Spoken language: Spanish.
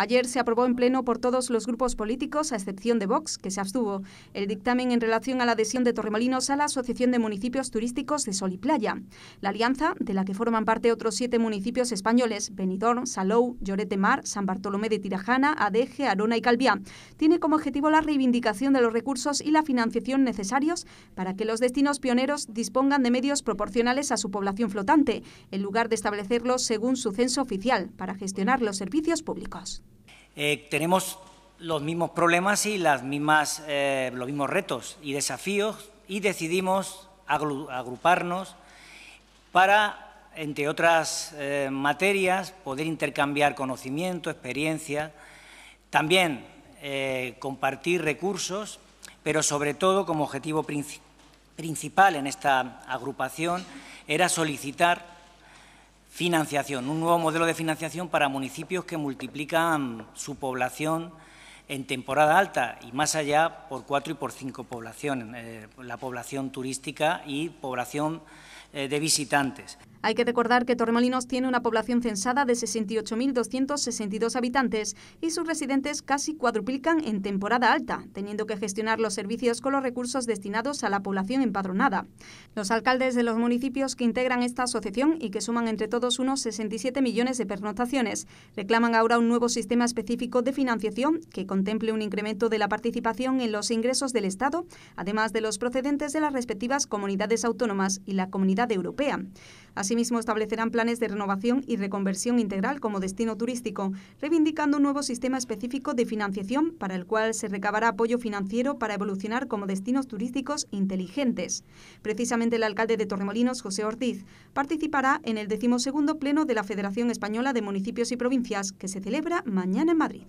Ayer se aprobó en pleno por todos los grupos políticos, a excepción de Vox, que se abstuvo, el dictamen en relación a la adhesión de Torremolinos a la Asociación de Municipios Turísticos de Sol y Playa. La alianza, de la que forman parte otros siete municipios españoles, Benidorm, Salou, Lloret de Mar, San Bartolomé de Tirajana, Adeje, Arona y Calviá, tiene como objetivo la reivindicación de los recursos y la financiación necesarios para que los destinos pioneros dispongan de medios proporcionales a su población flotante, en lugar de establecerlos según su censo oficial, para gestionar los servicios públicos. Eh, tenemos los mismos problemas y eh, los mismos retos y desafíos y decidimos agruparnos para, entre otras eh, materias, poder intercambiar conocimiento, experiencia, también compartir recursos, pero sobre todo como objetivo principal en esta agrupación era solicitar Financiación, un nuevo modelo de financiación para municipios que multiplican su población en temporada alta y más allá por cuatro y por cinco poblaciones, eh, la población turística y población eh, de visitantes. Hay que recordar que Torremolinos tiene una población censada de 68.262 habitantes y sus residentes casi cuadruplican en temporada alta, teniendo que gestionar los servicios con los recursos destinados a la población empadronada. Los alcaldes de los municipios que integran esta asociación y que suman entre todos unos 67 millones de pernotaciones, reclaman ahora un nuevo sistema específico de financiación que contemple un incremento de la participación en los ingresos del Estado, además de los procedentes de las respectivas comunidades autónomas y la comunidad Europea. Asimismo, establecerán planes de renovación y reconversión integral como destino turístico, reivindicando un nuevo sistema específico de financiación para el cual se recabará apoyo financiero para evolucionar como destinos turísticos inteligentes. Precisamente el alcalde de Torremolinos, José Ortiz, participará en el decimosegundo pleno de la Federación Española de Municipios y Provincias, que se celebra mañana en Madrid.